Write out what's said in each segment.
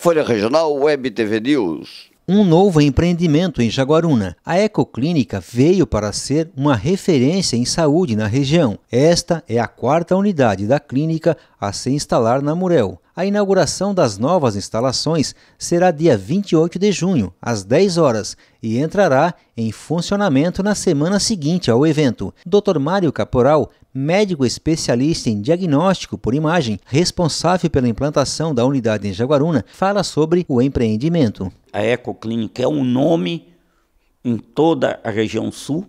Folha Regional Web TV News. Um novo empreendimento em Jaguaruna. A Ecoclínica veio para ser uma referência em saúde na região. Esta é a quarta unidade da clínica a se instalar na Murel. A inauguração das novas instalações será dia 28 de junho, às 10 horas, e entrará em funcionamento na semana seguinte ao evento. Dr. Mário Caporal, médico especialista em diagnóstico por imagem, responsável pela implantação da unidade em Jaguaruna, fala sobre o empreendimento. A Ecoclínica é um nome em toda a região sul,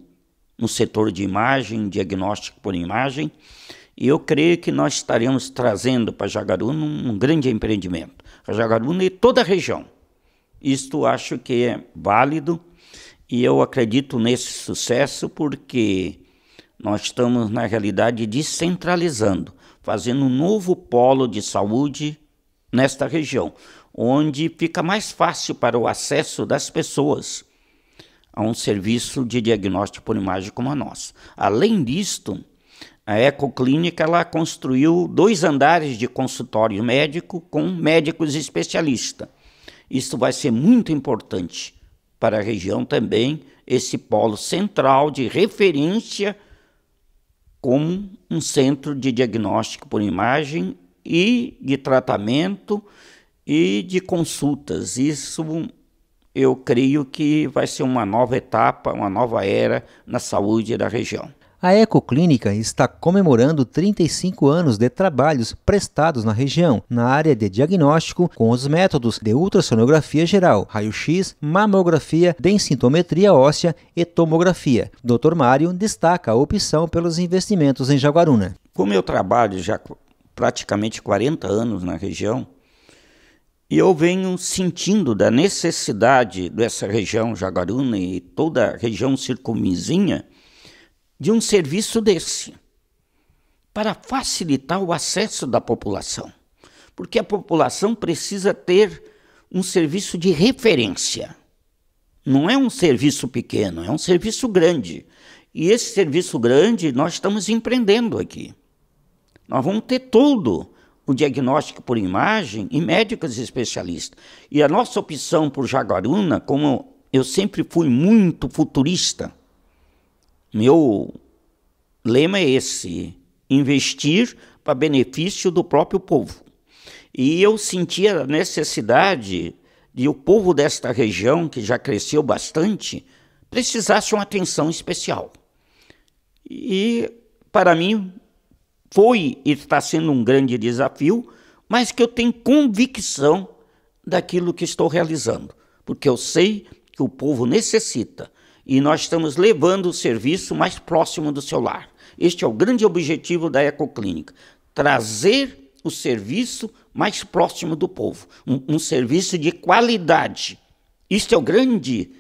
no setor de imagem, diagnóstico por imagem. E eu creio que nós estaremos trazendo para Jaguaruna um, um grande empreendimento. para Jaguaruna e toda a região. Isto acho que é válido e eu acredito nesse sucesso porque nós estamos, na realidade, descentralizando, fazendo um novo polo de saúde nesta região, onde fica mais fácil para o acesso das pessoas a um serviço de diagnóstico por imagem como a nossa. Além disto, a Ecoclínica ela construiu dois andares de consultório médico com médicos especialistas. Isso vai ser muito importante para a região também, esse polo central de referência como um centro de diagnóstico por imagem e de tratamento e de consultas. Isso eu creio que vai ser uma nova etapa, uma nova era na saúde da região. A Ecoclínica está comemorando 35 anos de trabalhos prestados na região, na área de diagnóstico com os métodos de ultrassonografia geral, raio-x, mamografia, densitometria óssea e tomografia. Dr. Mário destaca a opção pelos investimentos em Jaguaruna. Como eu trabalho já praticamente 40 anos na região, e eu venho sentindo da necessidade dessa região Jaguaruna e toda a região circunvizinha de um serviço desse para facilitar o acesso da população, porque a população precisa ter um serviço de referência. Não é um serviço pequeno, é um serviço grande. E esse serviço grande nós estamos empreendendo aqui. Nós vamos ter todo o diagnóstico por imagem e médicos especialistas. E a nossa opção por Jaguaruna, como eu sempre fui muito futurista, meu lema é esse: investir para benefício do próprio povo. E eu sentia a necessidade de o povo desta região, que já cresceu bastante, precisasse uma atenção especial. E para mim foi e está sendo um grande desafio, mas que eu tenho convicção daquilo que estou realizando, porque eu sei que o povo necessita e nós estamos levando o serviço mais próximo do seu lar. Este é o grande objetivo da Ecoclínica: trazer o serviço mais próximo do povo, um, um serviço de qualidade. Isto é o grande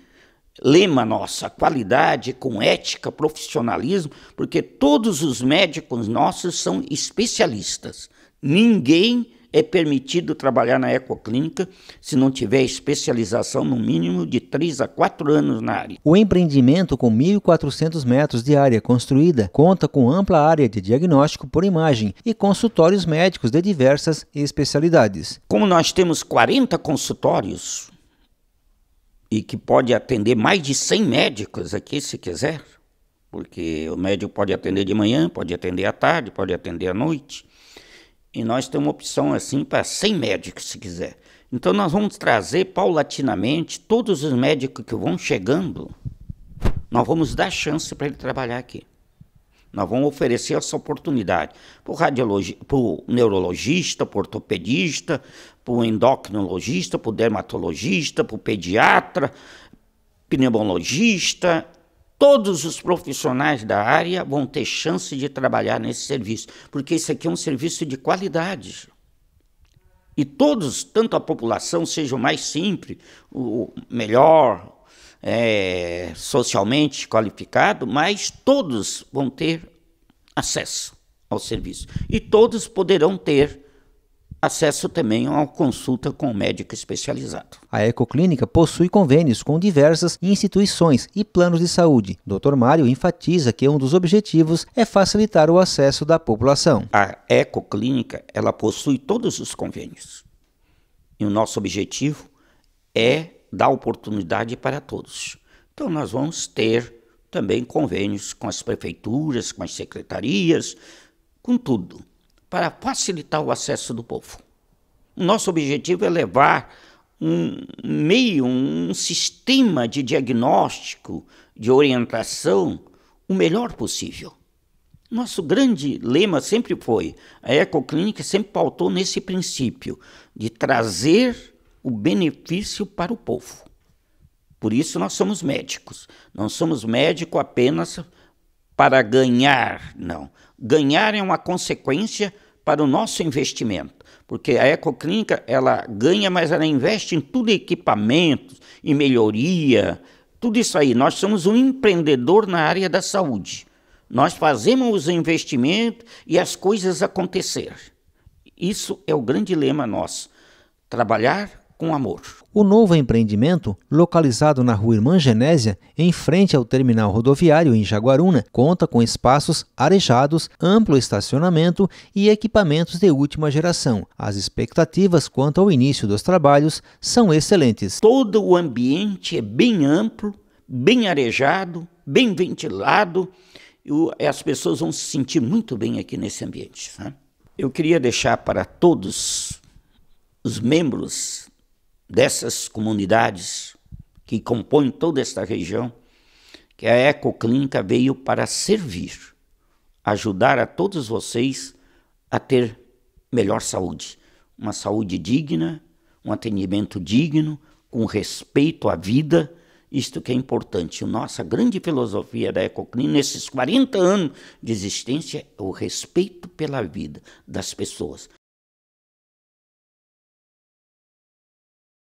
lema nossa, qualidade com ética, profissionalismo, porque todos os médicos nossos são especialistas. Ninguém é permitido trabalhar na ecoclínica se não tiver especialização no mínimo de 3 a 4 anos na área. O empreendimento com 1.400 metros de área construída conta com ampla área de diagnóstico por imagem e consultórios médicos de diversas especialidades. Como nós temos 40 consultórios e que pode atender mais de 100 médicos aqui se quiser, porque o médico pode atender de manhã, pode atender à tarde, pode atender à noite. E nós temos uma opção assim para 100 médicos, se quiser. Então nós vamos trazer paulatinamente todos os médicos que vão chegando, nós vamos dar chance para ele trabalhar aqui. Nós vamos oferecer essa oportunidade para o neurologista, para o ortopedista, para o endocrinologista, para o dermatologista, para o pediatra, pneumologista, todos os profissionais da área vão ter chance de trabalhar nesse serviço, porque isso aqui é um serviço de qualidade. E todos, tanto a população, seja o mais simples, o melhor, é, socialmente qualificado, mas todos vão ter acesso ao serviço. E todos poderão ter acesso também a uma consulta com um médico especializado. A Ecoclínica possui convênios com diversas instituições e planos de saúde. Dr. Mário enfatiza que um dos objetivos é facilitar o acesso da população. A Ecoclínica, ela possui todos os convênios. E o nosso objetivo é dar oportunidade para todos. Então nós vamos ter também convênios com as prefeituras, com as secretarias, com tudo para facilitar o acesso do povo. Nosso objetivo é levar um meio, um sistema de diagnóstico, de orientação, o melhor possível. Nosso grande lema sempre foi, a Ecoclínica sempre pautou nesse princípio de trazer o benefício para o povo. Por isso nós somos médicos. Não somos médico apenas para ganhar, não ganharem uma consequência para o nosso investimento, porque a Ecoclínica ela ganha, mas ela investe em tudo equipamentos, em melhoria, tudo isso aí. Nós somos um empreendedor na área da saúde. Nós fazemos os investimentos e as coisas acontecer. Isso é o grande lema nosso. Trabalhar com amor. O novo empreendimento, localizado na rua Irmã Genésia, em frente ao terminal rodoviário em Jaguaruna, conta com espaços arejados, amplo estacionamento e equipamentos de última geração. As expectativas quanto ao início dos trabalhos são excelentes. Todo o ambiente é bem amplo, bem arejado, bem ventilado. As pessoas vão se sentir muito bem aqui nesse ambiente. Né? Eu queria deixar para todos os membros dessas comunidades que compõem toda esta região, que a Ecoclínica veio para servir, ajudar a todos vocês a ter melhor saúde, uma saúde digna, um atendimento digno, com respeito à vida, isto que é importante. Nossa grande filosofia da Ecoclínica nesses 40 anos de existência, é o respeito pela vida das pessoas.